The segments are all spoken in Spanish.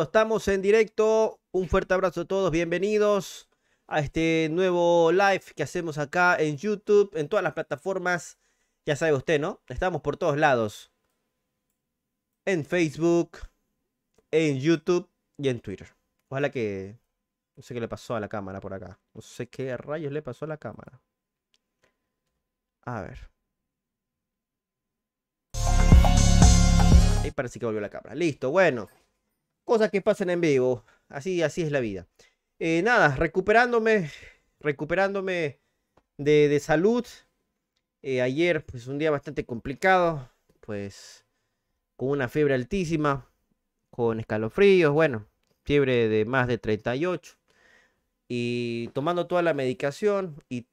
estamos en directo. Un fuerte abrazo a todos, bienvenidos a este nuevo live que hacemos acá en YouTube, en todas las plataformas. Ya sabe usted, ¿no? Estamos por todos lados. En Facebook, en YouTube y en Twitter. Ojalá que... No sé qué le pasó a la cámara por acá. No sé qué rayos le pasó a la cámara. A ver. Ahí parece que volvió la cámara. Listo, bueno cosas que pasan en vivo. Así, así es la vida. Eh, nada, recuperándome, recuperándome de, de salud. Eh, ayer, pues un día bastante complicado, pues con una fiebre altísima, con escalofríos, bueno, fiebre de más de 38. Y tomando toda la medicación y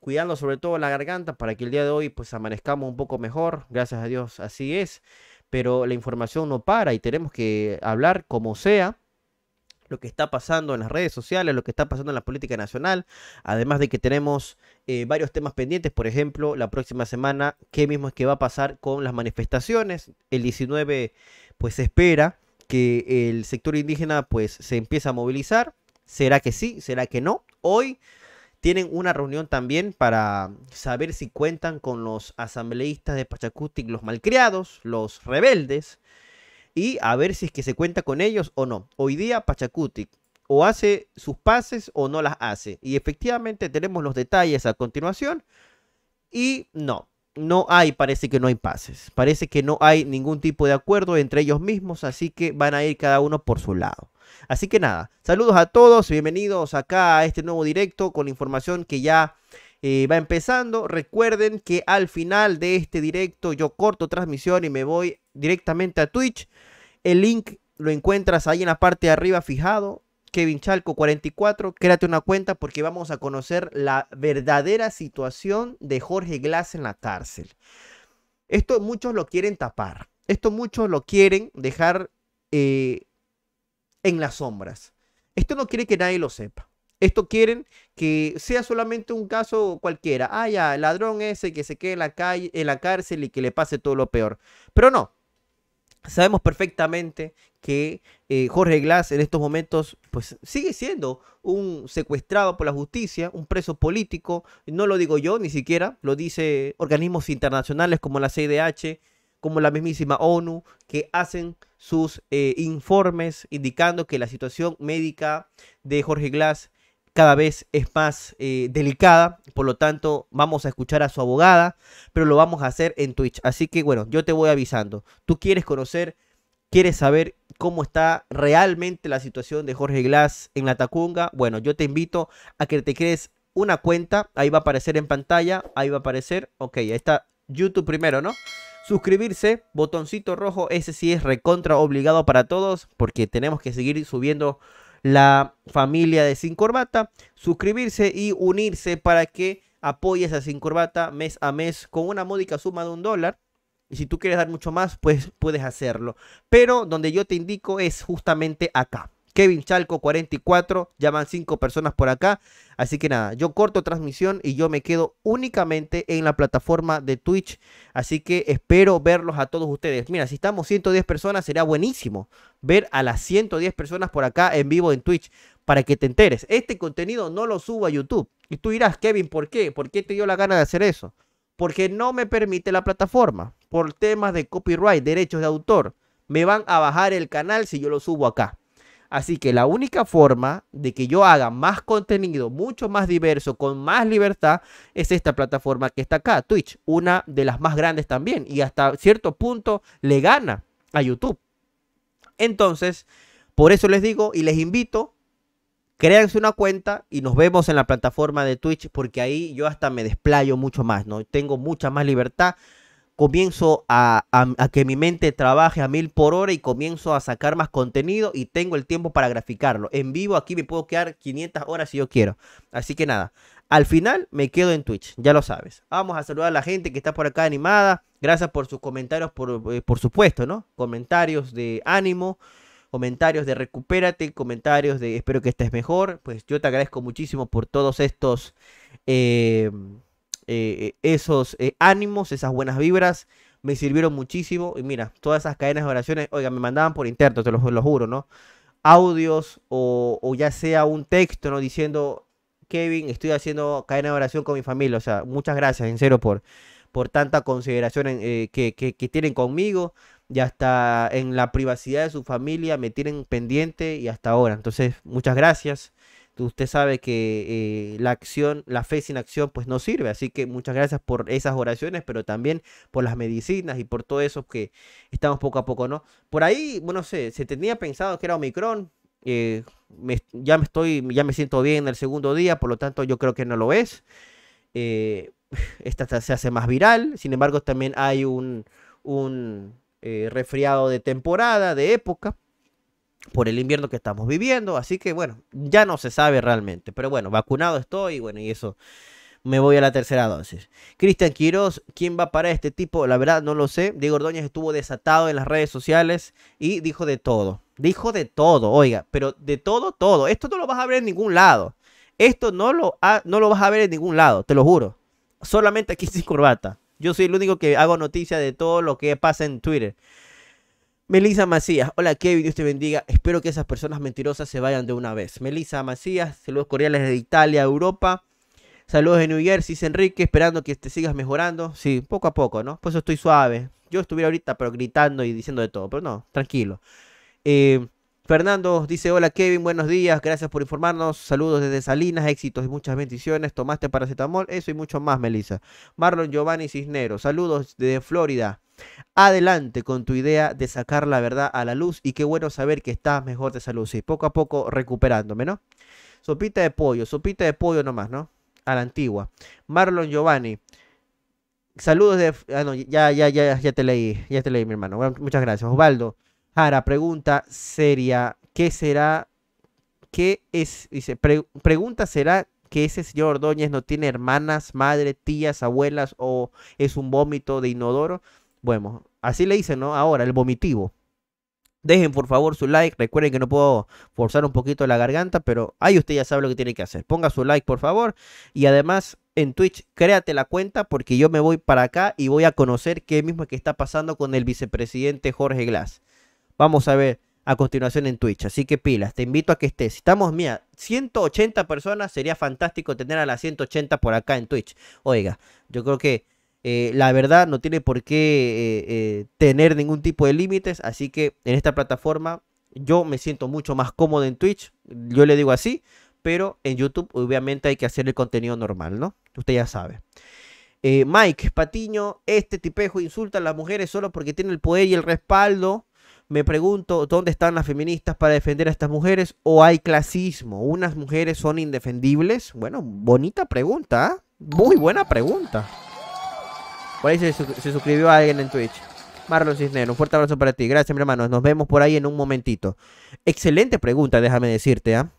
cuidando sobre todo la garganta para que el día de hoy pues amanezcamos un poco mejor. Gracias a Dios, así es pero la información no para y tenemos que hablar como sea lo que está pasando en las redes sociales, lo que está pasando en la política nacional, además de que tenemos eh, varios temas pendientes, por ejemplo, la próxima semana, qué mismo es que va a pasar con las manifestaciones, el 19 pues se espera que el sector indígena pues se empiece a movilizar, será que sí, será que no, hoy tienen una reunión también para saber si cuentan con los asambleístas de Pachacutic, los malcriados, los rebeldes, y a ver si es que se cuenta con ellos o no. Hoy día Pachacútic o hace sus pases o no las hace. Y efectivamente tenemos los detalles a continuación. Y no, no hay, parece que no hay pases. Parece que no hay ningún tipo de acuerdo entre ellos mismos, así que van a ir cada uno por su lado. Así que nada, saludos a todos, bienvenidos acá a este nuevo directo con información que ya eh, va empezando. Recuerden que al final de este directo yo corto transmisión y me voy directamente a Twitch. El link lo encuentras ahí en la parte de arriba fijado. Kevin Chalco 44, créate una cuenta porque vamos a conocer la verdadera situación de Jorge Glass en la cárcel. Esto muchos lo quieren tapar, esto muchos lo quieren dejar eh, en las sombras. Esto no quiere que nadie lo sepa. Esto quieren que sea solamente un caso cualquiera. Ah, ya, ladrón ese que se quede en la, calle, en la cárcel y que le pase todo lo peor. Pero no. Sabemos perfectamente que eh, Jorge Glass en estos momentos pues sigue siendo un secuestrado por la justicia, un preso político. No lo digo yo ni siquiera, lo dice organismos internacionales como la CIDH, como la mismísima ONU, que hacen sus eh, informes indicando que la situación médica de Jorge Glass cada vez es más eh, delicada, por lo tanto vamos a escuchar a su abogada, pero lo vamos a hacer en Twitch. Así que bueno, yo te voy avisando. Tú quieres conocer, quieres saber cómo está realmente la situación de Jorge Glass en la Tacunga. Bueno, yo te invito a que te crees una cuenta, ahí va a aparecer en pantalla, ahí va a aparecer, ok, ahí está YouTube primero, ¿no? suscribirse, botoncito rojo, ese sí es recontra obligado para todos porque tenemos que seguir subiendo la familia de Sin Corbata, suscribirse y unirse para que apoyes a Sin Corbata mes a mes con una módica suma de un dólar. Y si tú quieres dar mucho más, pues puedes hacerlo. Pero donde yo te indico es justamente acá. Kevin Chalco 44, ya van 5 personas por acá. Así que nada, yo corto transmisión y yo me quedo únicamente en la plataforma de Twitch. Así que espero verlos a todos ustedes. Mira, si estamos 110 personas, será buenísimo ver a las 110 personas por acá en vivo en Twitch para que te enteres. Este contenido no lo subo a YouTube. Y tú dirás, Kevin, ¿por qué? ¿Por qué te dio la gana de hacer eso? Porque no me permite la plataforma por temas de copyright, derechos de autor. Me van a bajar el canal si yo lo subo acá. Así que la única forma de que yo haga más contenido, mucho más diverso, con más libertad, es esta plataforma que está acá, Twitch, una de las más grandes también, y hasta cierto punto le gana a YouTube. Entonces, por eso les digo y les invito, créanse una cuenta y nos vemos en la plataforma de Twitch, porque ahí yo hasta me desplayo mucho más, ¿no? Tengo mucha más libertad comienzo a, que mi mente trabaje a mil por hora y comienzo a sacar más contenido y tengo el tiempo para graficarlo. En vivo aquí me puedo quedar 500 horas si yo quiero. Así que nada, al final me quedo en Twitch, ya lo sabes. Vamos a saludar a la gente que está por acá animada. Gracias por sus comentarios, por, eh, por supuesto, ¿no? Comentarios de ánimo. Comentarios de recupérate, comentarios de espero que estés mejor. Pues yo te agradezco muchísimo por todos estos eh, eh, eh, esos eh, ánimos, esas buenas vibras, me sirvieron muchísimo. Y mira, todas esas cadenas de oraciones, oiga, me mandaban por interno, te lo, lo juro, ¿no? Audios o, ya sea un texto, ¿no? Diciendo, Kevin, estoy haciendo cadena de oración con mi familia. O sea, muchas gracias, en serio, por, por tanta consideración que, que tienen conmigo. Y hasta en la privacidad de su familia me tienen pendiente y hasta ahora. Entonces, muchas gracias usted sabe que eh, la acción, la fe sin acción, pues no sirve. Así que muchas gracias por esas oraciones, pero también por las medicinas y por todo eso que estamos poco a poco, ¿no? Por ahí, bueno, se tenía pensado que era Omicron. Eh, ya me estoy, ya me siento bien el segundo día, por lo tanto yo creo que no lo es. Eh, esta se hace más viral, sin embargo también hay un, un resfriado de temporada, de época por el invierno que estamos viviendo. Así que bueno, ya no se sabe realmente. Pero bueno, vacunado estoy y bueno, y eso me voy a la tercera dosis. Cristian Quiroz, ¿quién va para este tipo? La verdad no lo sé. Diego Ordóñez estuvo desatado en las redes sociales y dijo de todo. Dijo de todo, oiga, pero de todo, todo. Esto no lo vas a ver en ningún lado. Esto no lo, no lo vas a ver en ningún lado, te lo juro. Solamente aquí sin corbata. Yo soy el único que hago noticia de todo lo que pasa en Twitter. Melissa Macías, hola Kevin, Dios te bendiga. Espero que esas personas mentirosas se vayan de una vez. Melissa Macías, saludos cordiales de Italia, Europa. Saludos de New Jersey, Enrique, esperando que te sigas mejorando. Sí, poco a poco, ¿no? Pues estoy suave. Yo estuviera ahorita, pero gritando y diciendo de todo, pero no, tranquilo. Eh, Fernando dice, hola Kevin, buenos días, gracias por informarnos, saludos desde Salinas, éxitos y muchas bendiciones, tomaste paracetamol, eso y mucho más, Melissa. Marlon Giovanni Cisneros, saludos desde Florida. Adelante con tu idea de sacar la verdad a la luz y qué bueno saber que estás mejor de salud, sí, poco a poco recuperándome, ¿no? Sopita de pollo, sopita de pollo nomás, ¿no? A la antigua. Marlon Giovanni, saludos de... Ah, no, ya, ya, ya, ya te leí, ya te leí, mi hermano. muchas gracias. Osvaldo. Ahora, pregunta seria, ¿qué será? ¿Qué es? Dice, pregunta será que ese señor Ordóñez no tiene hermanas, madre, tías, abuelas o es un vómito de inodoro. Bueno, así le dicen, ¿no? Ahora, el vomitivo. Dejen por favor su like. Recuerden que no puedo forzar un poquito la garganta, pero ahí usted ya sabe lo que tiene que hacer. Ponga su like por favor. Y además en Twitch, créate la cuenta porque yo me voy para acá y voy a conocer qué mismo que está pasando con el vicepresidente Jorge Glass vamos a ver a continuación en Twitch. Así que pilas, te invito a que estés. Estamos, mía, 180 personas, sería fantástico tener a las 180 por acá en Twitch. Oiga, yo creo que eh, la verdad no tiene por qué eh, eh, tener ningún tipo de límites, así que en esta plataforma yo me siento mucho más cómodo en Twitch, yo le digo así, pero en YouTube obviamente hay que hacer el contenido normal, ¿no? Usted ya sabe. Mike Patiño, este tipejo insulta a las mujeres solo porque tiene el poder y el respaldo me pregunto, ¿dónde están las feministas para defender a estas mujeres? ¿O hay clasismo? ¿Unas mujeres son indefendibles? Bueno, bonita pregunta. ¿ah? Muy buena pregunta. Por ahí se, suscribió alguien en Twitch. Marlon cisnero un fuerte abrazo para ti. Gracias, mi hermano. Nos vemos por ahí en un momentito. Excelente pregunta, déjame decirte, ¿ah?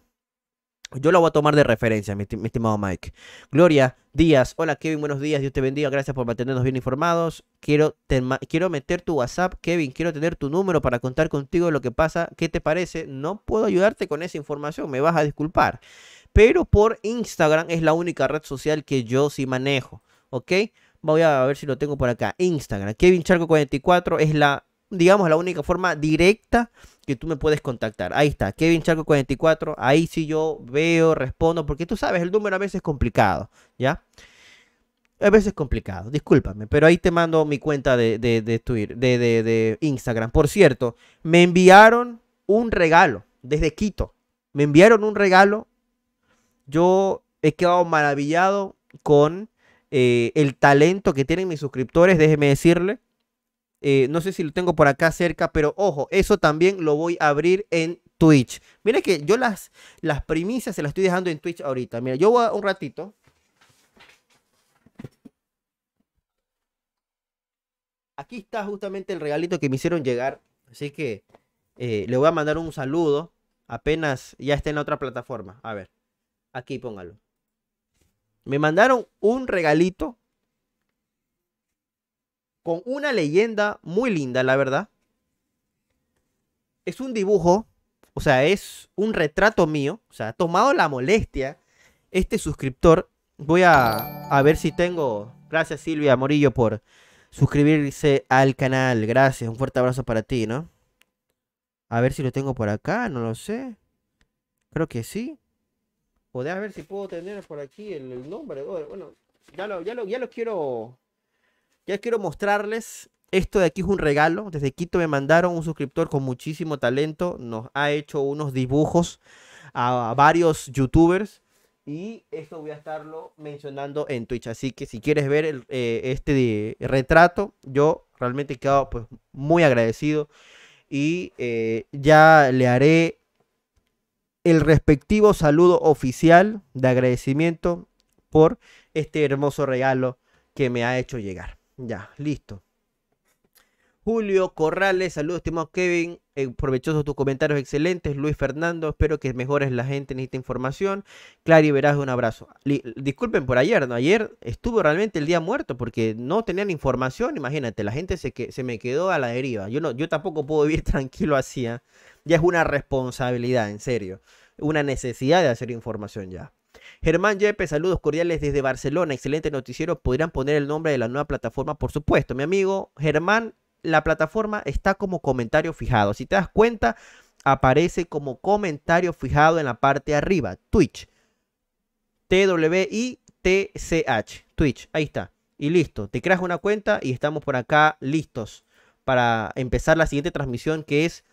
Yo la voy a tomar de referencia, mi, estimado Mike. Gloria Díaz, hola Kevin, buenos días, Dios te bendiga, gracias por mantenernos bien informados. Quiero, quiero meter tu WhatsApp, Kevin, quiero tener tu número para contar contigo lo que pasa, qué te parece. No puedo ayudarte con esa información, me vas a disculpar. Pero por Instagram es la única red social que yo sí manejo, ¿ok? Voy a ver si lo tengo por acá. Instagram, Kevin Charco 44 es la digamos, la única forma directa que tú me puedes contactar. Ahí está, Kevin Charco 44. Ahí sí yo veo, respondo, porque tú sabes, el número a veces es complicado, ¿ya? A veces es complicado, discúlpame, pero ahí te mando mi cuenta de, de Twitter, de, Instagram. Por cierto, me enviaron un regalo desde Quito. Me enviaron un regalo. Yo he quedado maravillado con eh, el talento que tienen mis suscriptores, déjeme decirle. Eh, no sé si lo tengo por acá cerca, pero ojo, eso también lo voy a abrir en Twitch. Mira que yo las, las primicias se las estoy dejando en Twitch ahorita. Mira, yo voy a un ratito. Aquí está justamente el regalito que me hicieron llegar. Así que eh, le voy a mandar un saludo. Apenas ya está en la otra plataforma. A ver, aquí póngalo. Me mandaron un regalito con una leyenda muy linda, la verdad. Es un dibujo, o sea, es un retrato mío, o sea, ha tomado la molestia este suscriptor. Voy a, ver si tengo... Gracias Silvia Morillo por suscribirse al canal. Gracias, un fuerte abrazo para ti, ¿no? A ver si lo tengo por acá, no lo sé. Creo que sí. Podría ver si puedo tener por aquí el, el nombre. Bueno, ya ya lo, ya lo quiero ya quiero mostrarles, esto de aquí es un regalo. Desde Quito me mandaron un suscriptor con muchísimo talento. Nos ha hecho unos dibujos a varios youtubers. Y esto voy a estarlo mencionando en Twitch. Así que si quieres ver eh, este retrato, yo realmente quedo pues, muy agradecido. Y eh, ya le haré el respectivo saludo oficial de agradecimiento por este hermoso regalo que me ha hecho llegar. Ya, listo. Julio Corrales, saludos, estimado Kevin. Eh, provechosos tus comentarios excelentes. Luis Fernando, espero que mejores la gente en esta información. Clary Veraz, un abrazo. disculpen por ayer, ¿no? Ayer estuvo realmente el día muerto porque no tenían información. Imagínate, la gente se, se me quedó a la deriva. Yo, no, yo tampoco puedo vivir tranquilo así. ¿ah? Ya es una responsabilidad, en serio. Una necesidad de hacer información ya. Germán Yepes, saludos cordiales desde Barcelona. Excelente noticiero. Podrían poner el nombre de la nueva plataforma, por supuesto. Mi amigo Germán, la plataforma está como comentario fijado. Si te das cuenta, aparece como comentario fijado en la parte de arriba. Twitch. t w Twitch. Ahí está. Y listo. Te creas una cuenta y estamos por acá listos para empezar la siguiente transmisión que es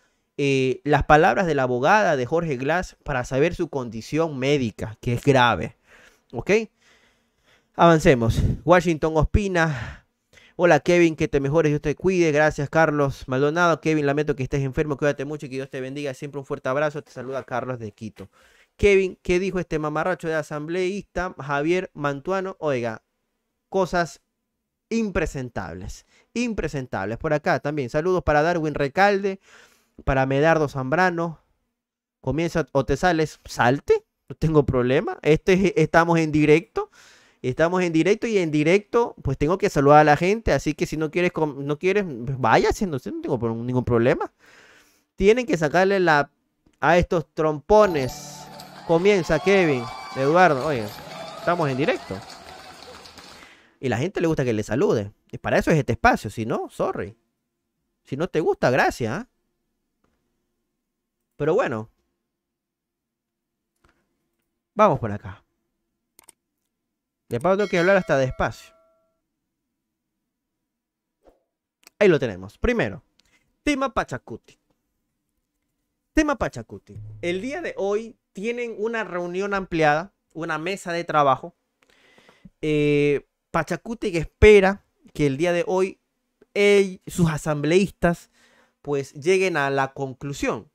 eh, las palabras de la abogada de Jorge Glass para saber su condición médica, que es grave. ¿Ok? Avancemos. Washington Ospina. Hola Kevin, que te mejores, Dios te cuide. Gracias Carlos Maldonado. Kevin, lamento que estés enfermo, cuídate mucho y que Dios te bendiga. Siempre un fuerte abrazo. Te saluda Carlos de Quito. Kevin, ¿qué dijo este mamarracho de asambleísta Javier Mantuano? Oiga, cosas impresentables, impresentables. Por acá también saludos para Darwin Recalde para Medardo Zambrano. Comienza o te sales, salte, no tengo problema. Este, estamos en directo. Estamos en directo y en directo, pues tengo que saludar a la gente. Así que si no quieres, no quieres, pues Vaya no, tengo ningún problema. Tienen que sacarle la a estos trompones. Comienza Kevin, Eduardo. Oye, estamos en directo. Y la gente le gusta que le salude. Y para eso es este espacio. Si no, sorry. Si no te gusta, gracias. ¿ah? Pero bueno. Vamos por acá. De paso tengo que hablar hasta despacio. Ahí lo tenemos. Primero, tema Pachacuti. Tema Pachacuti. El día de hoy tienen una reunión ampliada, una mesa de trabajo. Eh, Pachacuti espera que el día de hoy sus asambleístas pues lleguen a la conclusión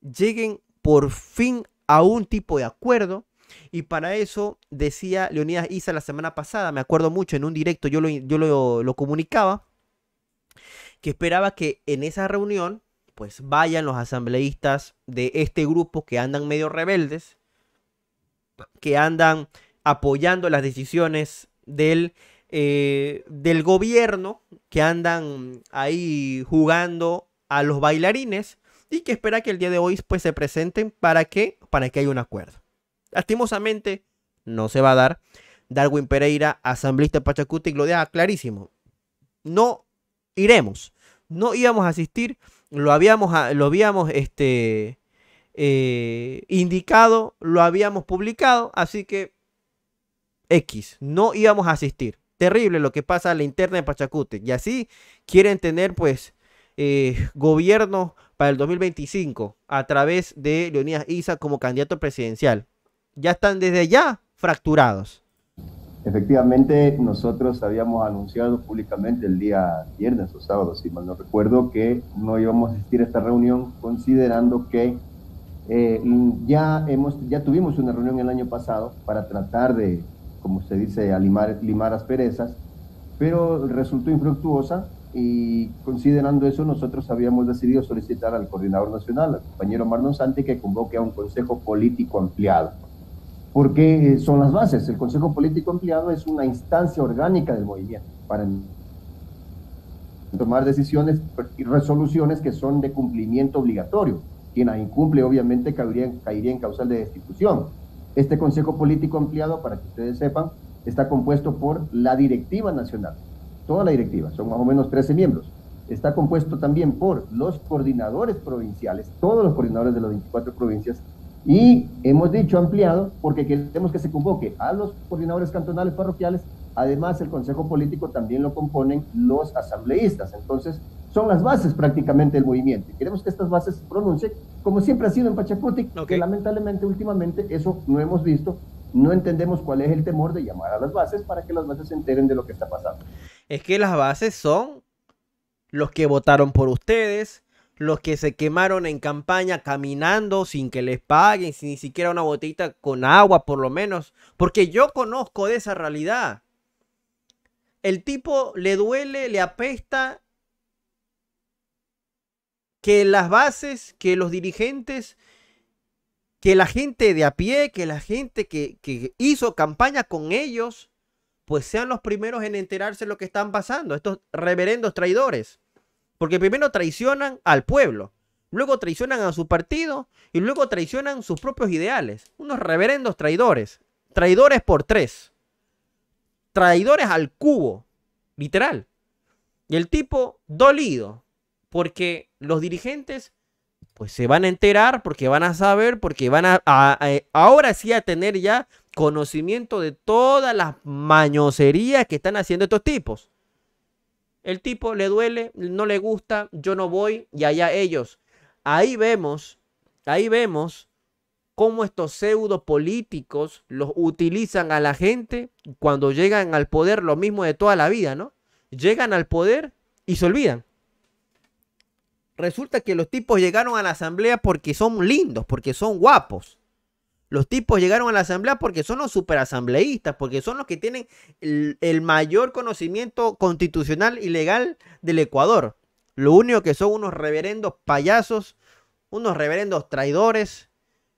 lleguen por fin a un tipo de acuerdo. Y para eso decía Leonidas Isa la semana pasada, me acuerdo mucho, en un directo yo lo, comunicaba, que esperaba que en esa reunión pues vayan los asambleístas de este grupo que andan medio rebeldes, que andan apoyando las decisiones del, eh, del gobierno, que andan ahí jugando a los bailarines, y que espera que el día de hoy pues, se presenten para que para que haya un acuerdo. Lastimosamente no se va a dar. Darwin Pereira, asambleísta Pachacuti, lo deja clarísimo. No iremos, no íbamos a asistir, lo habíamos, ah, lo habíamos este, eh, indicado, lo habíamos publicado, así que X, no íbamos a asistir. Terrible lo que pasa a la interna de Pachacute. Y así quieren tener, pues, eh, gobiernos para el 2025 a través de Leonidas Isa como candidato presidencial. Ya están desde ya fracturados. Efectivamente, nosotros habíamos anunciado públicamente el día viernes o sábado, si mal no recuerdo, que no íbamos a asistir a esta reunión, considerando que eh, ya, hemos, ya tuvimos una reunión el año pasado para tratar de, como se dice, limar, limar asperezas, pero resultó infructuosa y considerando eso nosotros habíamos decidido solicitar al coordinador nacional, al compañero Marlon Santi, que convoque a un consejo político ampliado. Porque eh, son las bases, el consejo político ampliado es una instancia orgánica del movimiento para tomar decisiones y resoluciones que son de cumplimiento obligatorio. Quien la incumple obviamente caería en causal de destitución. Este consejo político ampliado, para que ustedes sepan, está compuesto por la directiva nacional, toda la directiva, son más o menos 13 miembros. Está compuesto también por los coordinadores provinciales, todos los coordinadores de las 24 provincias, y hemos dicho ampliado porque queremos que se convoque a los coordinadores cantonales parroquiales, además el Consejo Político también lo componen los asambleístas, entonces son las bases prácticamente del movimiento. Queremos que estas bases se pronuncien, como siempre ha sido en Pachacuti, que lamentablemente últimamente eso no hemos visto, no entendemos cuál es el temor de llamar a las bases para que las bases se enteren de lo que está pasando es que las bases son los que votaron por ustedes, los que se quemaron en campaña caminando sin que les paguen, sin ni siquiera una botita con agua por lo menos, porque yo conozco de esa realidad. El tipo le duele, le apesta que las bases, que los dirigentes, que la gente de a pie, que la gente que hizo campaña con ellos, pues sean los primeros en enterarse de lo que están pasando, estos reverendos traidores. Porque primero traicionan al pueblo, luego traicionan a su partido y luego traicionan sus propios ideales. Unos reverendos traidores, traidores por tres, traidores al cubo, literal. Y el tipo dolido, porque los dirigentes pues se van a enterar porque van a saber, porque van a, ahora sí a tener ya conocimiento de todas las mañoserías que están haciendo estos tipos. El tipo le duele, no le gusta, yo no voy y allá ellos. Ahí vemos, ahí vemos cómo estos pseudo políticos los utilizan a la gente cuando llegan al poder, lo mismo de toda la vida, ¿no? Llegan al poder y se olvidan. Resulta que los tipos llegaron a la asamblea porque son lindos, porque son guapos. Los tipos llegaron a la asamblea porque son los superasambleístas, porque son los que tienen el, mayor conocimiento constitucional y legal del Ecuador. Lo único que son unos reverendos payasos, unos reverendos traidores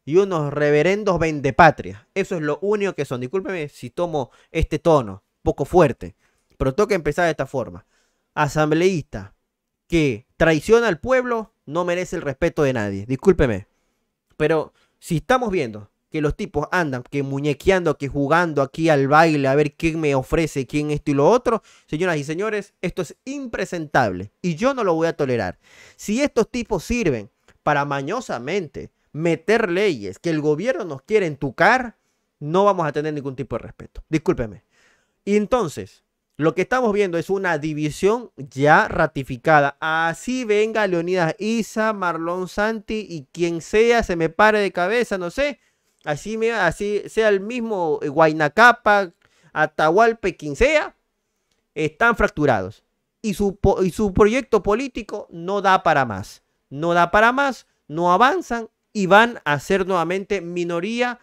y unos reverendos vendepatria. Eso es lo único que son. Discúlpeme si tomo este tono, poco fuerte, pero tengo empezar de esta forma. Asambleísta, que traiciona al pueblo no merece el respeto de nadie. Discúlpeme. Pero si estamos viendo que los tipos andan que muñequeando, que jugando aquí al baile, a ver quién me ofrece, quién esto y lo otro, señoras y señores, esto es impresentable y yo no lo voy a tolerar. Si estos tipos sirven para mañosamente meter leyes que el gobierno nos quiere entucar, no vamos a tener ningún tipo de respeto. Discúlpeme. Y entonces, lo que estamos viendo es una división ya ratificada. Así venga Leonidas Isa, Marlon Santi y quien sea, se me pare de cabeza, no sé. Así, me, así sea el mismo eh, Guainacapa, Atahualpe, quien sea, están fracturados. Y su, y su proyecto político no da para más. No da para más, no avanzan y van a ser nuevamente minoría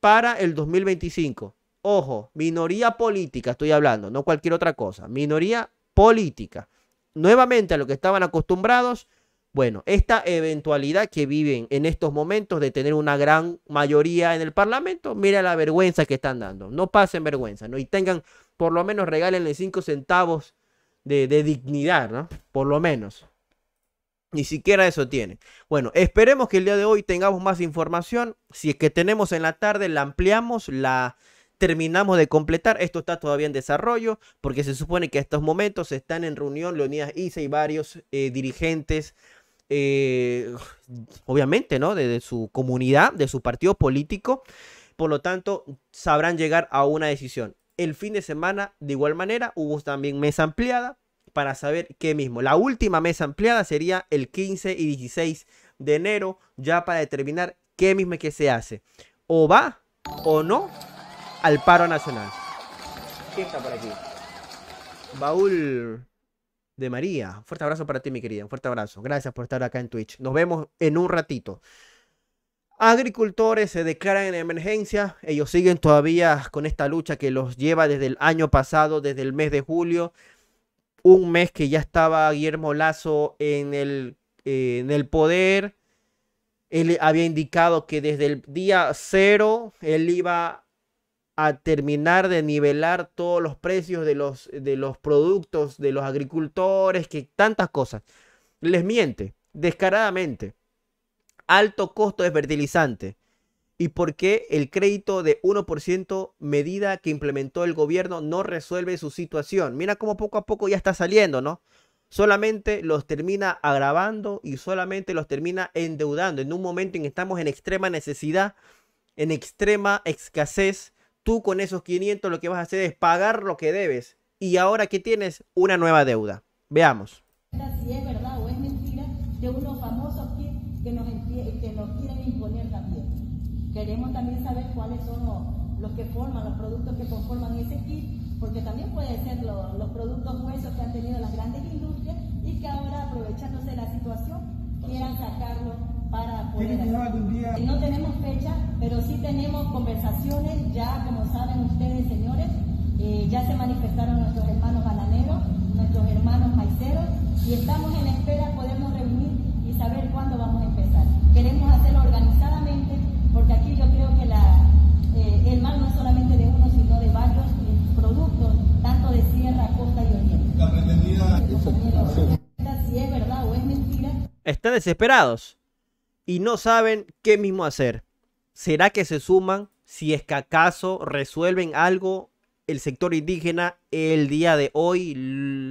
para el 2025. Ojo, minoría política estoy hablando, no cualquier otra cosa. Minoría política. Nuevamente a lo que estaban acostumbrados. Bueno, esta eventualidad que viven en estos momentos de tener una gran mayoría en el Parlamento, mira la vergüenza que están dando. No pasen vergüenza, ¿no? Y tengan, por lo menos regálenle cinco centavos de, dignidad, ¿no? Por lo menos. Ni siquiera eso tienen Bueno, esperemos que el día de hoy tengamos más información. Si es que tenemos en la tarde, la ampliamos, la terminamos de completar. Esto está todavía en desarrollo porque se supone que a estos momentos están en reunión Leonidas Isa y varios eh, dirigentes, eh, obviamente, ¿no? De, de su comunidad, de su partido político. Por lo tanto, sabrán llegar a una decisión. El fin de semana, de igual manera, hubo también mesa ampliada para saber qué mismo. La última mesa ampliada sería el 15 y 16 de enero, ya para determinar qué mismo que se hace. O va o no al paro nacional. ¿Quién está por aquí? Baúl de María. Fuerte abrazo para ti, mi querida. Un fuerte abrazo. Gracias por estar acá en Twitch. Nos vemos en un ratito. Agricultores se declaran en emergencia. Ellos siguen todavía con esta lucha que los lleva desde el año pasado, desde el mes de julio. Un mes que ya estaba Guillermo Lazo en el, eh, en el poder. Él había indicado que desde el día cero él iba a terminar de nivelar todos los precios de los, de los productos, de los agricultores, que tantas cosas. Les miente, descaradamente. Alto costo de fertilizante. ¿Y por qué el crédito de 1% medida que implementó el gobierno no resuelve su situación? Mira cómo poco a poco ya está saliendo, ¿no? Solamente los termina agravando y solamente los termina endeudando en un momento en que estamos en extrema necesidad, en extrema escasez Tú con esos 500 lo que vas a hacer es pagar lo que debes. Y ahora que tienes una nueva deuda. Veamos. Si es verdad o es mentira de unos famosos que, nos, quieren imponer también. Queremos también saber cuáles son los, que forman, los productos que conforman ese kit, porque también pueden ser los productos huesos que han tenido las grandes industrias y que ahora aprovechándose de la situación quieran sacarlo para poder... No tenemos fecha, pero sí tenemos conversaciones, ya como saben ustedes, señores, eh, ya se manifestaron nuestros hermanos Balaneros, nuestros hermanos maiceros, y estamos en espera, podemos reunir y saber cuándo vamos a empezar. Queremos hacerlo organizadamente, porque aquí yo creo que la, eh, el mal no es solamente de uno, sino de varios eh, productos, tanto de sierra, costa y oriente. Si es verdad o es mentira. Están desesperados y no saben qué mismo hacer. ¿Será que se suman si es que acaso resuelven algo el sector indígena el día de hoy,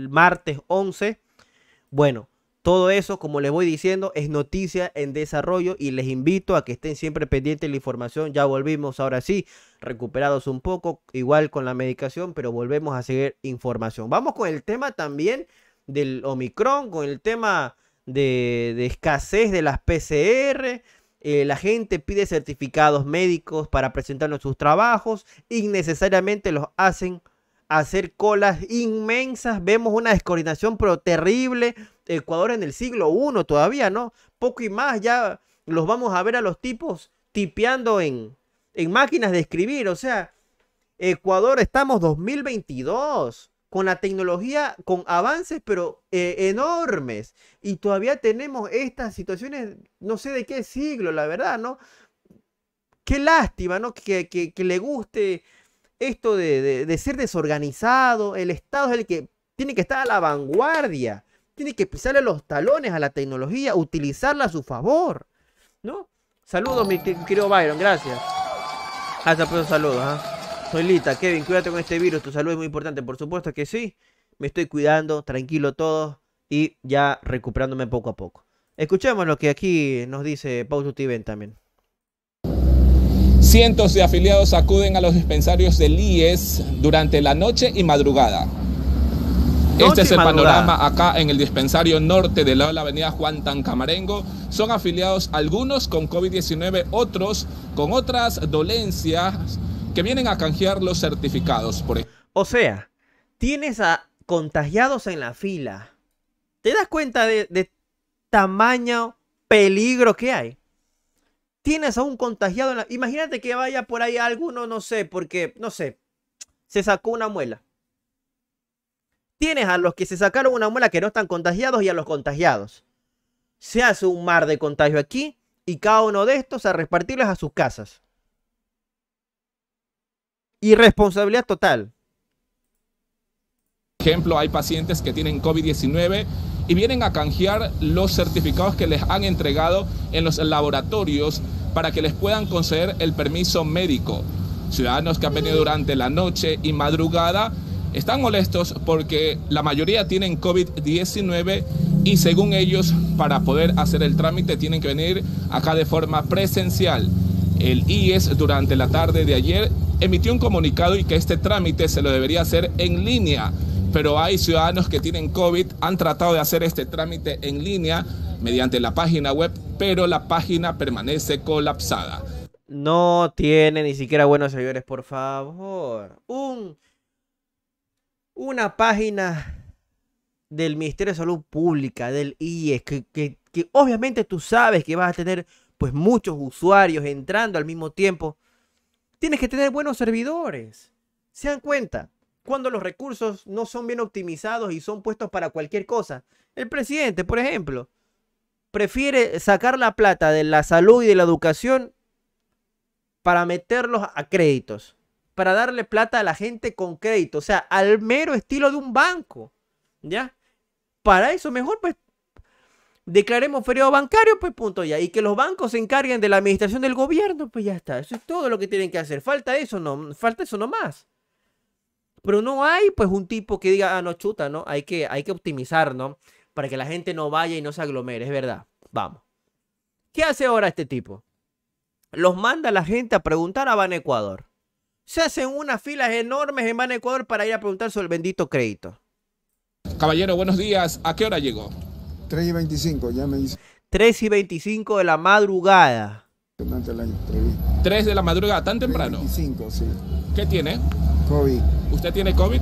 martes 11? Bueno, todo eso, como les voy diciendo, es noticia en desarrollo y les invito a que estén siempre pendientes de la información. Ya volvimos ahora sí, recuperados un poco, igual con la medicación, pero volvemos a seguir información. Vamos con el tema también del Omicron, con el tema de, escasez de las PCR, eh, la gente pide certificados médicos para presentarnos sus trabajos, innecesariamente los hacen hacer colas inmensas, vemos una descoordinación pero terrible, Ecuador en el siglo I todavía, ¿no? Poco y más, ya los vamos a ver a los tipos tipeando en, en máquinas de escribir, o sea, Ecuador estamos 2022, con la tecnología, con avances, pero eh, enormes. Y todavía tenemos estas situaciones, no sé de qué siglo, la verdad, ¿no? Qué lástima, ¿no? Que, le guste esto de, ser desorganizado. El Estado es el que tiene que estar a la vanguardia, tiene que pisarle los talones a la tecnología, utilizarla a su favor, ¿no? Saludos, mi querido Byron, gracias. Hasta ah, pronto, saludos. ¿ah? Soy Lita, Kevin, cuídate con este virus, tu salud es muy importante. Por supuesto que sí, me estoy cuidando, tranquilo todo y ya recuperándome poco a poco. Escuchemos lo que aquí nos dice Paul Tiven también. Cientos de afiliados acuden a los dispensarios del IES durante la noche y madrugada. este es el panorama acá en el dispensario norte del lado de la avenida Juan Tancamarengo. Son afiliados algunos con COVID-19, otros con otras dolencias que vienen a canjear los certificados. Por o sea, tienes a contagiados en la fila. ¿Te das cuenta de, tamaño peligro que hay? Tienes a un contagiado en la... Imagínate que vaya por ahí alguno, no sé, porque, no sé, se sacó una muela. Tienes a los que se sacaron una muela que no están contagiados y a los contagiados. Se hace un mar de contagio aquí y cada uno de estos a repartirles a sus casas. Irresponsabilidad total. Por ejemplo, hay pacientes que tienen COVID-19 y vienen a canjear los certificados que les han entregado en los laboratorios para que les puedan conceder el permiso médico. Ciudadanos que han venido durante la noche y madrugada están molestos porque la mayoría tienen COVID-19 y según ellos para poder hacer el trámite tienen que venir acá de forma presencial. El IES durante la tarde de ayer emitió un comunicado y que este trámite se lo debería hacer en línea, pero hay ciudadanos que tienen COVID, han tratado de hacer este trámite en línea mediante la página web, pero la página permanece colapsada. No tiene ni siquiera buenos señores, por favor. Un, una página del Ministerio de Salud Pública, del IES, que, que, que obviamente tú sabes que vas a tener pues muchos usuarios entrando al mismo tiempo, tienes que tener buenos servidores. Se dan cuenta, cuando los recursos no son bien optimizados y son puestos para cualquier cosa. El presidente, por ejemplo, prefiere sacar la plata de la salud y de la educación para meterlos a créditos, para darle plata a la gente con crédito, o sea, al mero estilo de un banco, ¿ya? Para eso mejor pues declaremos feriado bancario, pues punto ya. Y que los bancos se encarguen de la administración del gobierno, pues ya está. Eso es todo lo que tienen que hacer. Falta eso, no, falta eso más Pero no hay pues un tipo que diga, ah, no, chuta, ¿no? Hay que, hay que optimizar, ¿no? Para que la gente no vaya y no se aglomere, es verdad. Vamos. ¿Qué hace ahora este tipo? Los manda la gente a preguntar a Banecuador. Ecuador. Se hacen unas filas enormes en Banecuador Ecuador para ir a preguntar sobre el bendito crédito. Caballero, buenos días. ¿A qué hora llegó? 3 y 25, ya me dice 3 y 25 de la madrugada. Durante 3 de la madrugada, tan temprano. 25, sí. ¿Qué tiene? COVID. ¿Usted tiene COVID?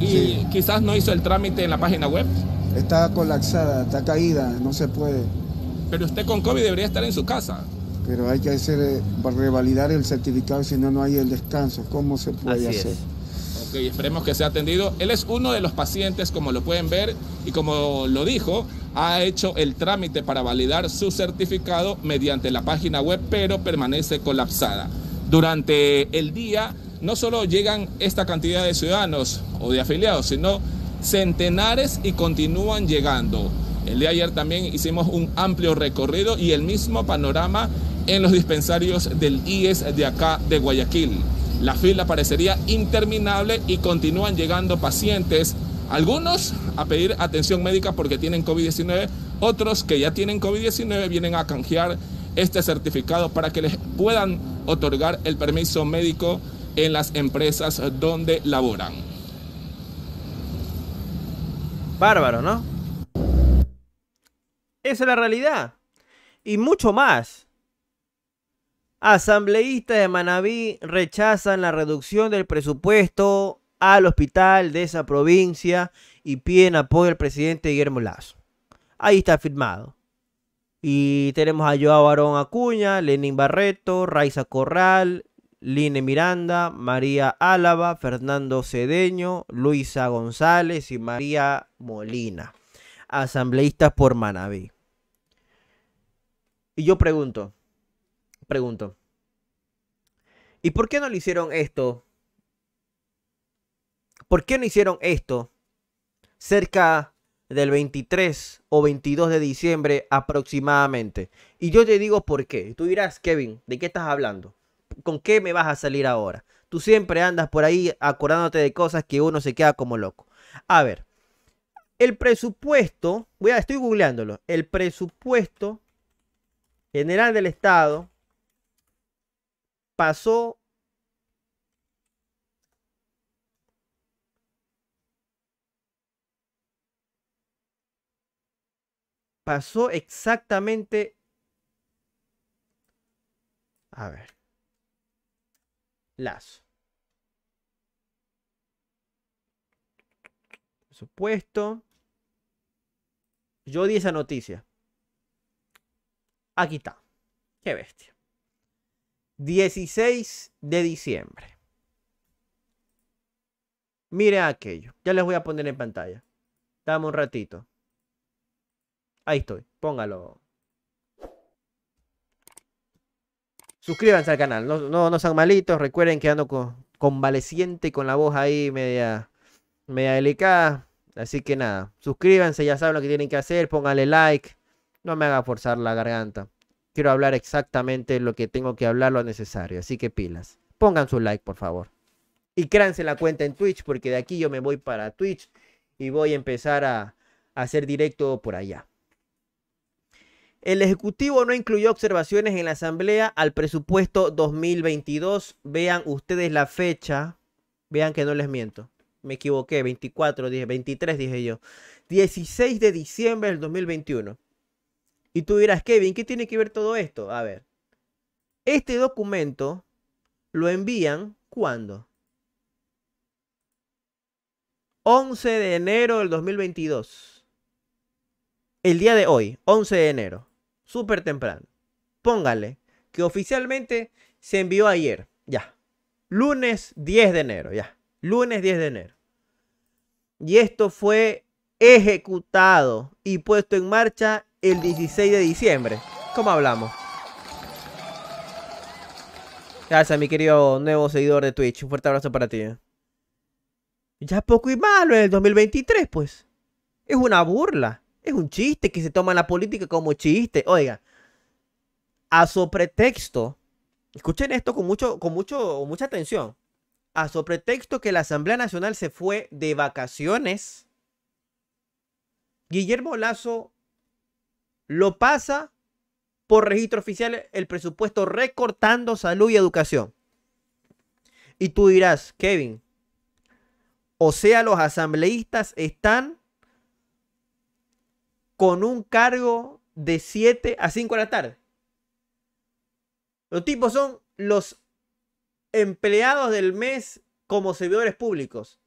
¿Y quizás no hizo el trámite en la página web? Está colapsada, está caída, no se puede. Pero usted con COVID debería estar en su casa. Pero hay que hacer, eh, revalidar el certificado, si no, no hay el descanso. ¿Cómo se puede hacer? y esperemos que sea atendido. Él es uno de los pacientes, como lo pueden ver, y como lo dijo, ha hecho el trámite para validar su certificado mediante la página web, pero permanece colapsada. Durante el día no solo llegan esta cantidad de ciudadanos o de afiliados, sino centenares y continúan llegando. El de ayer también hicimos un amplio recorrido y el mismo panorama en los dispensarios del IES de acá de Guayaquil. La fila parecería interminable y continúan llegando pacientes, algunos a pedir atención médica porque tienen COVID-19, otros que ya tienen COVID-19 vienen a canjear este certificado para que les puedan otorgar el permiso médico en las empresas donde laboran. Bárbaro, ¿no? Esa es la realidad. Y mucho más. Asambleístas de Manabí rechazan la reducción del presupuesto al hospital de esa provincia y piden apoyo al presidente Guillermo Lazo. Ahí está firmado. Y tenemos a Joao Barón Acuña, Lenín Barreto, Raiza Corral, Line Miranda, María Álava, Fernando Cedeño, Luisa González y María Molina, asambleístas por Manabí. Y yo pregunto, pregunto, ¿y por qué no le hicieron esto? ¿Por qué no hicieron esto cerca del 23 o 22 de diciembre aproximadamente? Y yo te digo por qué. Tú dirás, Kevin, ¿de qué estás hablando? ¿Con qué me vas a salir ahora? Tú siempre andas por ahí acordándote de cosas que uno se queda como loco. A ver, el presupuesto, voy a, estoy googleándolo, el presupuesto general del Estado pasó pasó exactamente a ver las supuesto yo di esa noticia aquí está qué bestia 16 de diciembre. Miren aquello. Ya les voy a poner en pantalla. Dame un ratito. Ahí estoy. Póngalo. Suscríbanse al canal. No, no, sean malitos. Recuerden que ando con, convaleciente con la voz ahí media, media delicada. Así que nada. Suscríbanse. Ya saben lo que tienen que hacer. Pónganle like. No me haga forzar la garganta quiero hablar exactamente lo que tengo que hablar, lo necesario. Así que pilas. Pongan su like, por favor. Y créanse la cuenta en Twitch, porque de aquí yo me voy para Twitch y voy a empezar a, hacer directo por allá. El Ejecutivo no incluyó observaciones en la Asamblea al presupuesto 2022. Vean ustedes la fecha. Vean que no les miento. Me equivoqué. 24, dije, 23 dije yo. 16 de diciembre del 2021. Y tú dirás, Kevin, ¿qué tiene que ver todo esto? A ver, este documento lo envían cuando? 11 de enero del 2022. El día de hoy, 11 de enero. Súper temprano. Póngale que oficialmente se envió ayer. Ya. Lunes 10 de enero. Ya. Lunes 10 de enero. Y esto fue ejecutado y puesto en marcha el 16 de diciembre. ¿Cómo hablamos? Gracias, mi querido nuevo seguidor de Twitch. Un fuerte abrazo para ti. Ya poco y malo en el 2023, pues. Es una burla. Es un chiste que se toma la política como chiste. Oiga, a su pretexto, escuchen esto con, mucho, con, mucho, mucha atención. A su pretexto que la Asamblea Nacional se fue de vacaciones, Guillermo Lazo lo pasa por registro oficial el presupuesto recortando salud y educación. Y tú dirás, Kevin, o sea, los asambleístas están con un cargo de 7 a 5 de la tarde. Los tipos son los empleados del mes como servidores públicos.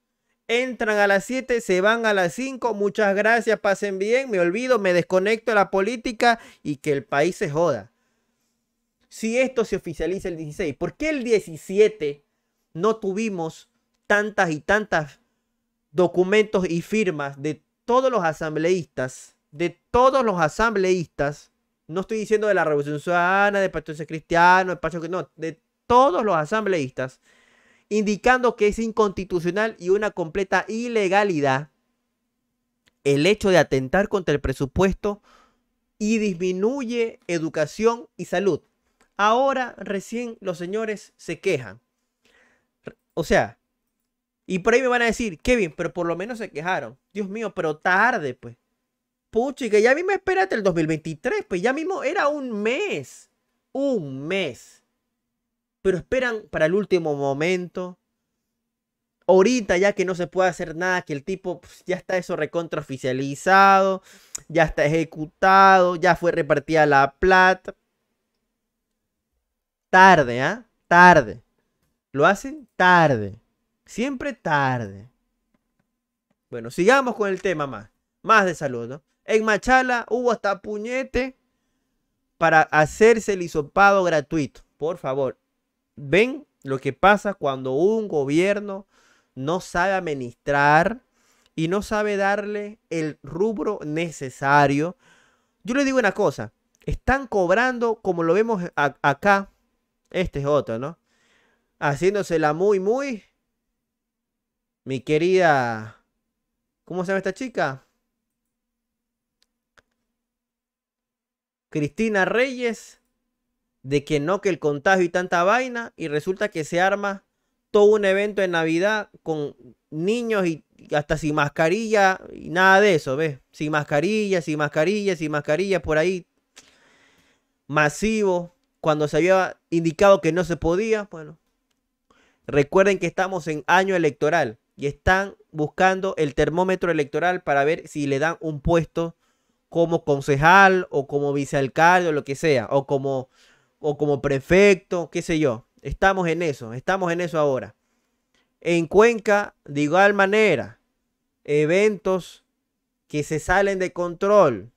Entran a las 7, se van a las 5. Muchas gracias, pasen bien. Me olvido, me desconecto de la política y que el país se joda. Si esto se oficializa el 16, ¿por qué el 17 no tuvimos tantas y tantas documentos y firmas de todos los asambleístas? De todos los asambleístas. No estoy diciendo de la Revolución Ciudadana, de Partido Cristiano, de Pacho que no, de todos los asambleístas indicando que es inconstitucional y una completa ilegalidad el hecho de atentar contra el presupuesto y disminuye educación y salud. Ahora recién los señores se quejan. O sea, y por ahí me van a decir, Kevin, pero por lo menos se quejaron. Dios mío, pero tarde, pues. Pucho, y que ya mismo espérate el 2023, pues ya mismo era un mes. Un mes pero esperan para el último momento. Ahorita ya que no se puede hacer nada, que el tipo pues, ya está eso recontra oficializado, ya está ejecutado, ya fue repartida la plata. Tarde, ¿ah? Tarde. Lo hacen tarde. Siempre tarde. Bueno, sigamos con el tema más. Más de salud, ¿no? En Machala hubo hasta puñete para hacerse el hisopado gratuito. Por favor, ven lo que pasa cuando un gobierno no sabe administrar y no sabe darle el rubro necesario. Yo le digo una cosa, están cobrando como lo vemos acá, este es otro, ¿no? Haciéndosela muy, muy, mi querida, ¿cómo se llama esta chica? Cristina Reyes de que no, que el contagio y tanta vaina, y resulta que se arma todo un evento en Navidad con niños y hasta sin mascarilla y nada de eso, ¿ves? Sin mascarilla, sin mascarilla, sin mascarilla, por ahí masivo, cuando se había indicado que no se podía, bueno. Recuerden que estamos en año electoral y están buscando el termómetro electoral para ver si le dan un puesto como concejal o como vicealcalde o lo que sea, o como o como prefecto, qué sé yo. Estamos en eso, estamos en eso ahora. En Cuenca, de igual manera, eventos que se salen de control.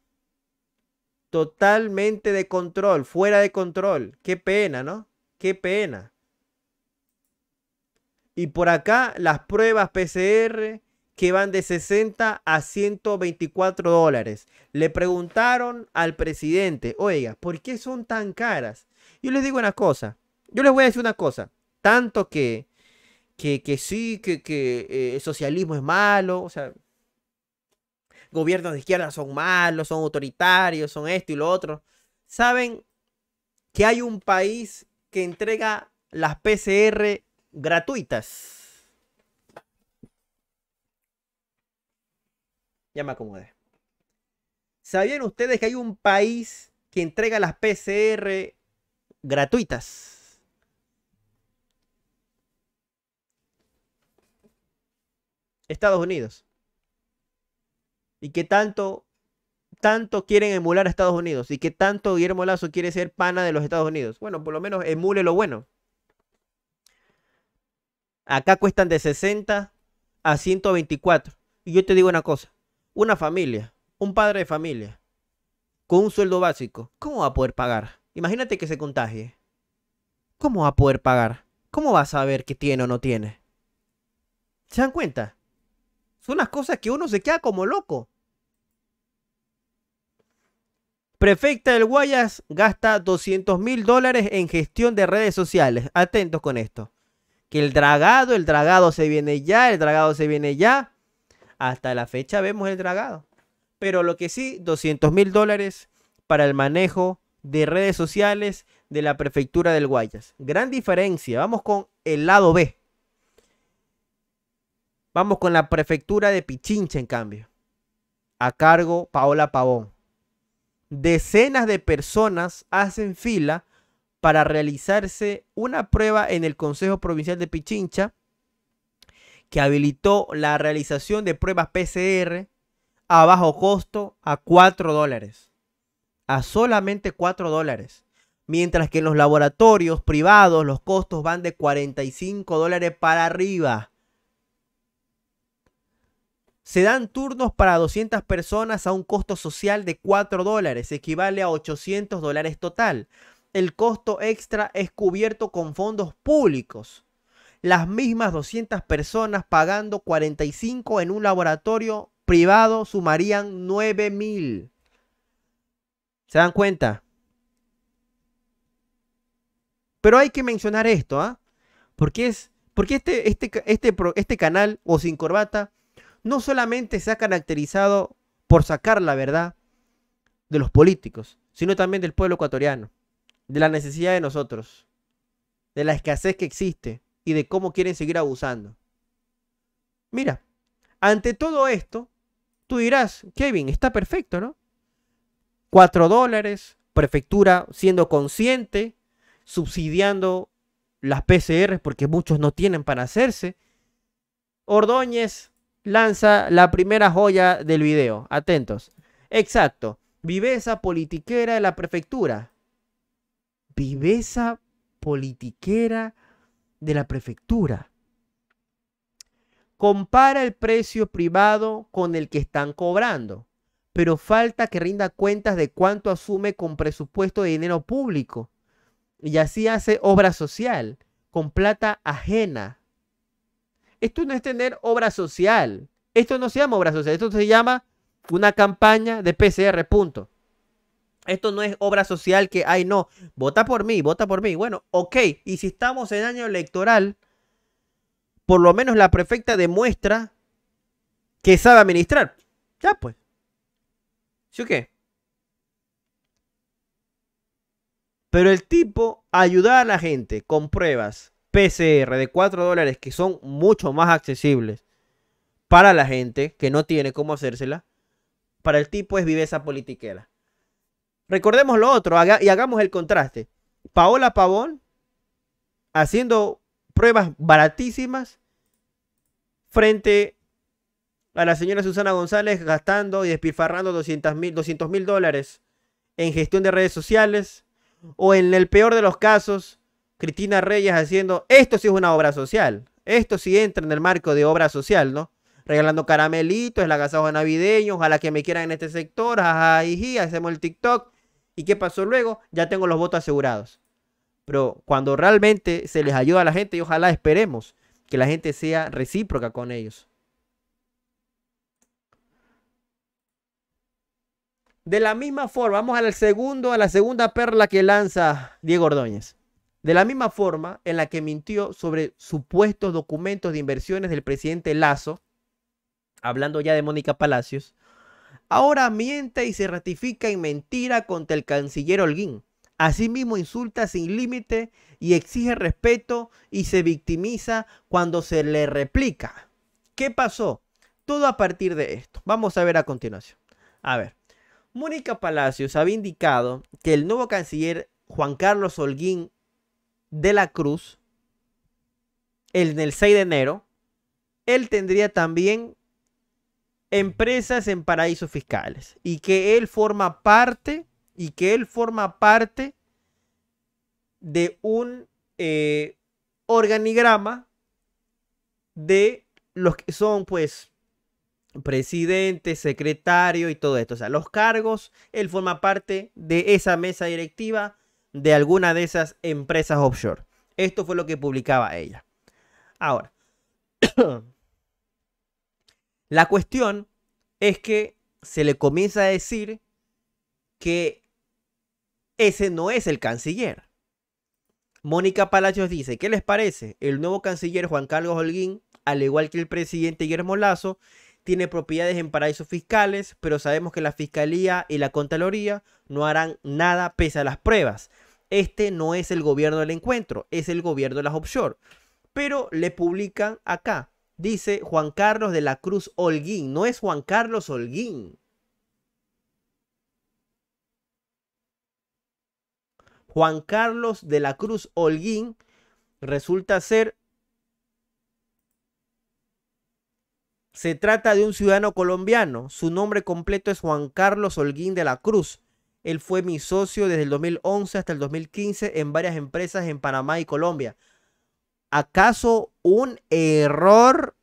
Totalmente de control, fuera de control. Qué pena, ¿no? Qué pena. Y por acá las pruebas PCR que van de 60 a 124 dólares. Le preguntaron al presidente, oiga, ¿por qué son tan caras? Yo les digo una cosa. Yo les voy a decir una cosa. Tanto que, que, sí, que, eh, el socialismo es malo, o sea, gobiernos de izquierda son malos, son autoritarios, son esto y lo otro. Saben que hay un país que entrega las PCR gratuitas. Ya me acomodé. ¿Sabían ustedes que hay un país que entrega las PCR gratuitas. Estados Unidos. ¿Y que tanto, tanto quieren emular a Estados Unidos? ¿Y que tanto Guillermo Lazo quiere ser pana de los Estados Unidos? Bueno, por lo menos emule lo bueno. Acá cuestan de 60 a 124. Y yo te digo una cosa. Una familia, un padre de familia, con un sueldo básico, ¿cómo va a poder pagar? Imagínate que se contagie. ¿Cómo va a poder pagar? ¿Cómo va a saber que tiene o no tiene? ¿Se dan cuenta? Son las cosas que uno se queda como loco. Prefecta del Guayas gasta 200 mil dólares en gestión de redes sociales. Atentos con esto. Que el dragado, el dragado se viene ya, el dragado se viene ya. Hasta la fecha vemos el dragado. Pero lo que sí, 200 mil dólares para el manejo de redes sociales de la prefectura del Guayas. Gran diferencia. Vamos con el lado B. Vamos con la prefectura de Pichincha, en cambio. A cargo Paola Pavón. Decenas de personas hacen fila para realizarse una prueba en el Consejo Provincial de Pichincha que habilitó la realización de pruebas PCR a bajo costo a 4 dólares a solamente 4 dólares, mientras que en los laboratorios privados los costos van de 45 dólares para arriba. Se dan turnos para 200 personas a un costo social de 4 dólares, equivale a 800 dólares total. El costo extra es cubierto con fondos públicos. Las mismas 200 personas pagando 45 en un laboratorio privado sumarían 9 mil. ¿Se dan cuenta? Pero hay que mencionar esto, ¿ah? Porque es. Porque este, este, este, este canal, o sin corbata, no solamente se ha caracterizado por sacar la verdad de los políticos, sino también del pueblo ecuatoriano, de la necesidad de nosotros, de la escasez que existe y de cómo quieren seguir abusando. Mira, ante todo esto, tú dirás, Kevin, está perfecto, ¿no? 4 dólares, prefectura siendo consciente, subsidiando las PCR porque muchos no tienen para hacerse. Ordóñez lanza la primera joya del video, atentos. Exacto, viveza politiquera de la prefectura. Viveza politiquera de la prefectura. Compara el precio privado con el que están cobrando pero falta que rinda cuentas de cuánto asume con presupuesto de dinero público. Y así hace obra social, con plata ajena. Esto no es tener obra social. Esto no se llama obra social, esto se llama una campaña de PCR, punto. Esto no es obra social que, ay, no, vota por mí, vota por mí. Bueno, ok, y si estamos en año electoral, por lo menos la prefecta demuestra que sabe administrar. Ya pues. ¿Sí o qué? Pero el tipo ayuda a la gente con pruebas PCR de 4 dólares que son mucho más accesibles para la gente que no tiene cómo hacérsela. Para el tipo es viveza politiquera. Recordemos lo otro y hagamos el contraste. Paola Pavón haciendo pruebas baratísimas frente a la señora Susana González gastando y despilfarrando 200 mil dólares en gestión de redes sociales. O en el peor de los casos, Cristina Reyes haciendo, esto sí es una obra social. Esto sí entra en el marco de obra social, ¿no? Regalando caramelitos, el agasajo navideño, ojalá que me quieran en este sector, ajá, hacemos el TikTok. ¿Y qué pasó luego? Ya tengo los votos asegurados. Pero cuando realmente se les ayuda a la gente, y ojalá esperemos que la gente sea recíproca con ellos. De la misma forma, vamos al segundo, a la segunda perla que lanza Diego Ordóñez. De la misma forma en la que mintió sobre supuestos documentos de inversiones del presidente Lazo, hablando ya de Mónica Palacios, ahora miente y se ratifica en mentira contra el canciller Holguín. Asimismo insulta sin límite y exige respeto y se victimiza cuando se le replica. ¿Qué pasó? Todo a partir de esto. Vamos a ver a continuación. A ver. Mónica Palacios había indicado que el nuevo canciller Juan Carlos Holguín de la Cruz, en el 6 de enero, él tendría también empresas en paraísos fiscales y que él forma parte y que él forma parte de un eh, organigrama de los que son pues presidente, secretario y todo esto. O sea, los cargos, él forma parte de esa mesa directiva de alguna de esas empresas offshore. Esto fue lo que publicaba ella. Ahora, la cuestión es que se le comienza a decir que ese no es el canciller. Mónica Palacios dice, ¿qué les parece? El nuevo canciller Juan Carlos Holguín, al igual que el presidente Guillermo Lazo, tiene propiedades en paraísos fiscales, pero sabemos que la Fiscalía y la Contraloría no harán nada pese a las pruebas. Este no es el gobierno del encuentro, es el gobierno de las offshore. Pero le publican acá, dice Juan Carlos de la Cruz Holguín, no es Juan Carlos Holguín. Juan Carlos de la Cruz Holguín resulta ser Se trata de un ciudadano colombiano. Su nombre completo es Juan Carlos Holguín de la Cruz. Él fue mi socio desde el 2011 hasta el 2015 en varias empresas en Panamá y Colombia. ¿Acaso un error?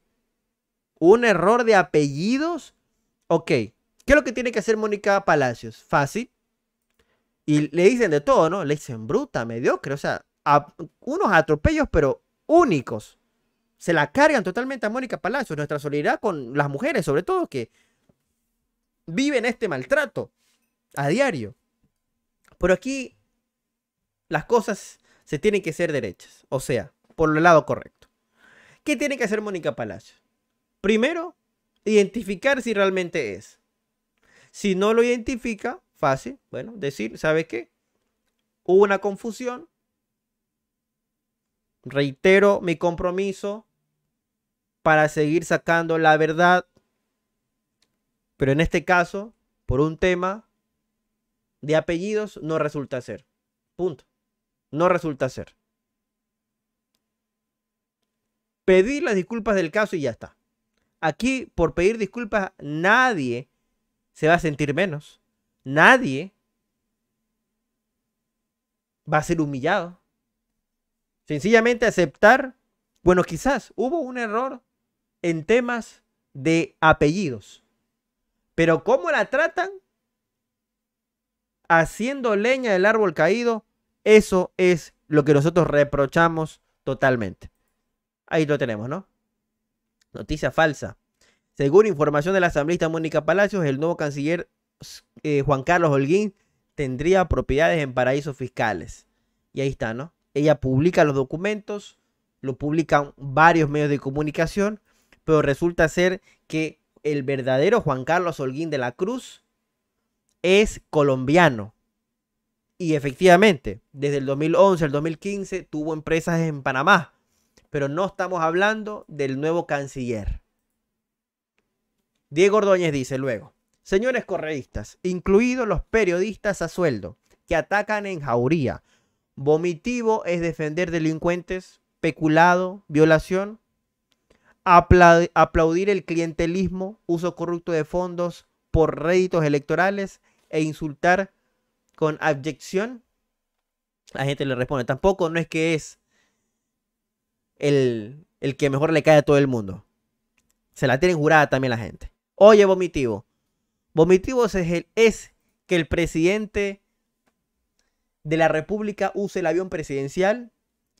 ¿Un error de apellidos? Ok. ¿Qué es lo que tiene que hacer Mónica Palacios? Fácil. Y le dicen de todo, ¿no? Le dicen bruta, mediocre. O sea, unos atropellos, pero únicos se la cargan totalmente a Mónica Palacios. Nuestra solidaridad con las mujeres, sobre todo, que viven este maltrato a diario. Pero aquí las cosas se tienen que ser derechas, o sea, por el lado correcto. ¿Qué tiene que hacer Mónica Palacios? Primero, identificar si realmente es. Si no lo identifica, fácil, bueno, decir, ¿sabe qué? Hubo una confusión. Reitero mi compromiso para seguir sacando la verdad, pero en este caso, por un tema de apellidos, no resulta ser. Punto. No resulta ser. Pedir las disculpas del caso y ya está. Aquí, por pedir disculpas, nadie se va a sentir menos. Nadie va a ser humillado. Sencillamente aceptar, bueno, quizás hubo un error en temas de apellidos. Pero cómo la tratan haciendo leña del árbol caído, eso es lo que nosotros reprochamos totalmente. Ahí lo tenemos, ¿no? Noticia falsa. Según información de la asambleísta Mónica Palacios, el nuevo canciller eh, Juan Carlos Holguín tendría propiedades en paraísos fiscales. Y ahí está, ¿no? Ella publica los documentos, lo publican varios medios de comunicación, pero resulta ser que el verdadero Juan Carlos Holguín de la Cruz es colombiano. Y efectivamente, desde el 2011 al 2015 tuvo empresas en Panamá, pero no estamos hablando del nuevo canciller. Diego Ordóñez dice luego, señores correístas, incluidos los periodistas a sueldo que atacan en jauría, vomitivo es defender delincuentes, peculado, violación, aplaudir el clientelismo, uso corrupto de fondos por réditos electorales e insultar con abyección. La gente le responde, tampoco no es que es el, que mejor le cae a todo el mundo. Se la tienen jurada también la gente. Oye, vomitivo. Vomitivo es, el, es que el presidente de la República use el avión presidencial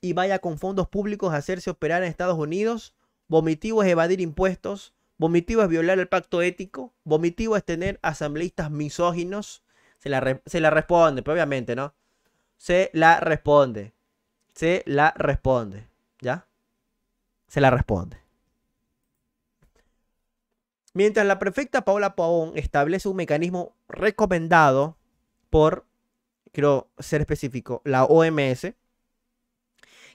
y vaya con fondos públicos a hacerse operar en Estados Unidos vomitivo es evadir impuestos, vomitivo es violar el pacto ético, vomitivo es tener asambleístas misóginos. Se la, responde, pero obviamente, ¿no? Se la responde. Se la responde. ¿Ya? Se la responde. Mientras la prefecta Paula Paón establece un mecanismo recomendado por, quiero ser específico, la OMS,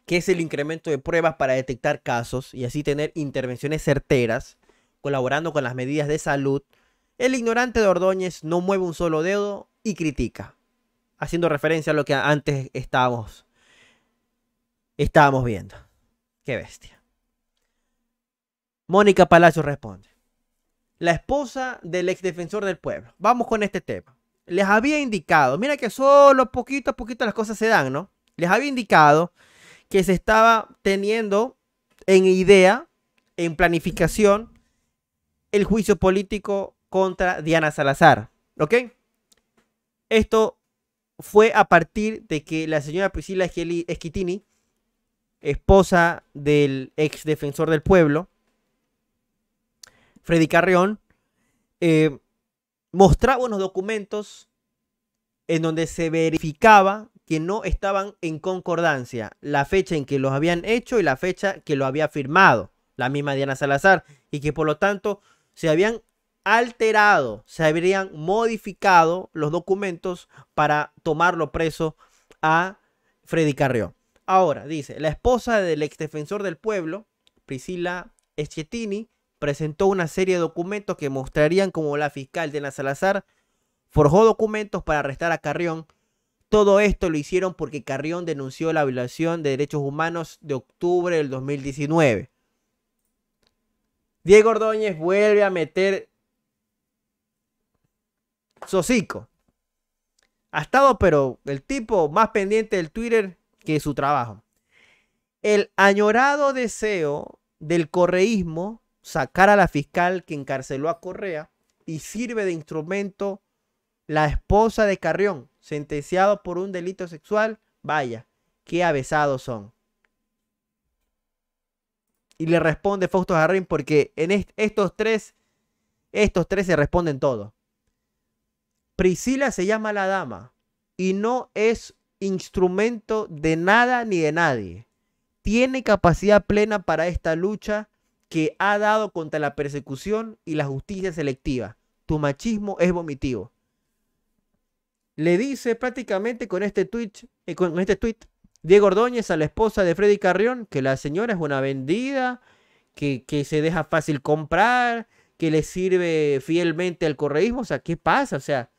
que es el incremento de pruebas para detectar casos y así tener intervenciones certeras, colaborando con las medidas de salud, el ignorante de Ordóñez no mueve un solo dedo y critica, haciendo referencia a lo que antes estábamos, estábamos viendo. Qué bestia. Mónica Palacio responde. La esposa del exdefensor del pueblo. Vamos con este tema. Les había indicado, mira que solo poquito a poquito las cosas se dan, ¿no? Les había indicado que se estaba teniendo en idea, en planificación, el juicio político contra Diana Salazar. ¿Ok? Esto fue a partir de que la señora Priscila Esquitini, esposa del ex defensor del pueblo, Freddy Carrión, eh, mostraba unos documentos en donde se verificaba que no estaban en concordancia la fecha en que los habían hecho y la fecha que lo había firmado la misma Diana Salazar y que por lo tanto se habían alterado, se habrían modificado los documentos para tomarlo preso a Freddy Carrión Ahora, dice, la esposa del exdefensor del pueblo, Priscila Schettini presentó una serie de documentos que mostrarían cómo la fiscal de Salazar forjó documentos para arrestar a Carrión todo esto lo hicieron porque Carrión denunció la violación de derechos humanos de octubre del 2019. Diego Ordóñez vuelve a meter Sosico. Ha estado, pero el tipo más pendiente del Twitter que su trabajo. El añorado deseo del correísmo sacar a la fiscal que encarceló a Correa y sirve de instrumento la esposa de Carrión, sentenciado por un delito sexual, vaya, qué avesados son. Y le responde Fausto Jarrín porque en estos tres, estos tres se responden todo. Priscila se llama la dama y no es instrumento de nada ni de nadie. Tiene capacidad plena para esta lucha que ha dado contra la persecución y la justicia selectiva. Tu machismo es vomitivo le dice prácticamente con este, tweet, eh, con este tweet Diego Ordóñez a la esposa de Freddy Carrión que la señora es una vendida, que, que se deja fácil comprar, que le sirve fielmente al correísmo. O sea, ¿qué pasa? O sea,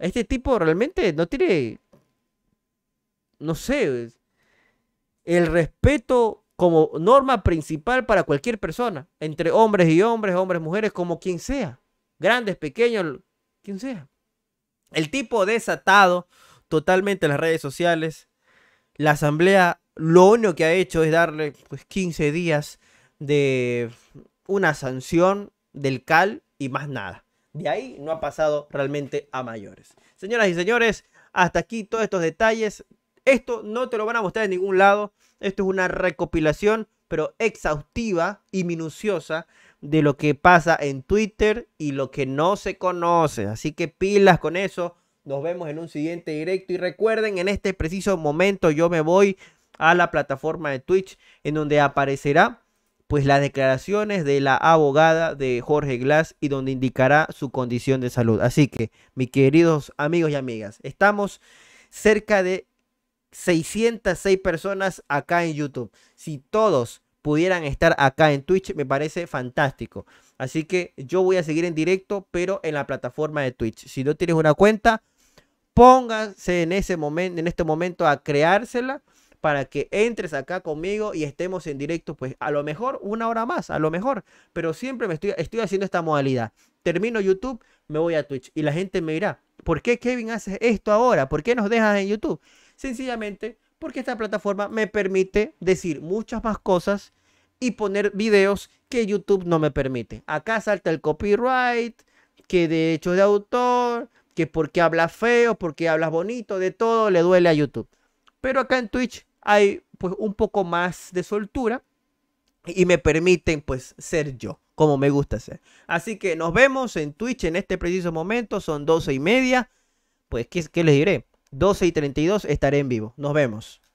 este tipo realmente no tiene, no sé, el respeto como norma principal para cualquier persona, entre hombres y hombres, hombres, mujeres, como quien sea, grandes, pequeños, quien sea. El tipo desatado totalmente en las redes sociales. La asamblea lo único que ha hecho es darle pues, 15 días de una sanción del CAL y más nada. De ahí no ha pasado realmente a mayores. Señoras y señores, hasta aquí todos estos detalles. Esto no te lo van a mostrar en ningún lado. Esto es una recopilación, pero exhaustiva y minuciosa de lo que pasa en Twitter y lo que no se conoce. Así que pilas con eso. Nos vemos en un siguiente directo. Y recuerden, en este preciso momento yo me voy a la plataforma de Twitch en donde aparecerá pues las declaraciones de la abogada de Jorge Glass y donde indicará su condición de salud. Así que, mis queridos amigos y amigas, estamos cerca de 606 personas acá en YouTube. Si todos pudieran estar acá en Twitch, me parece fantástico. Así que yo voy a seguir en directo, pero en la plataforma de Twitch. Si no tienes una cuenta, pónganse en, ese momento, en este momento a creársela para que entres acá conmigo y estemos en directo, pues a lo mejor una hora más, a lo mejor, pero siempre me estoy, estoy haciendo esta modalidad. Termino YouTube, me voy a Twitch y la gente me dirá, ¿por qué Kevin haces esto ahora? ¿Por qué nos dejas en YouTube? Sencillamente porque esta plataforma me permite decir muchas más cosas y poner videos que YouTube no me permite. Acá salta el copyright, que de hecho de autor, que porque hablas feo, porque hablas bonito, de todo le duele a YouTube. Pero acá en Twitch hay pues un poco más de soltura y me permiten pues ser yo como me gusta ser. Así que nos vemos en Twitch en este preciso momento, son 12 y media. Pues, ¿qué, qué les diré? 12 y 32 estaré en vivo. Nos vemos.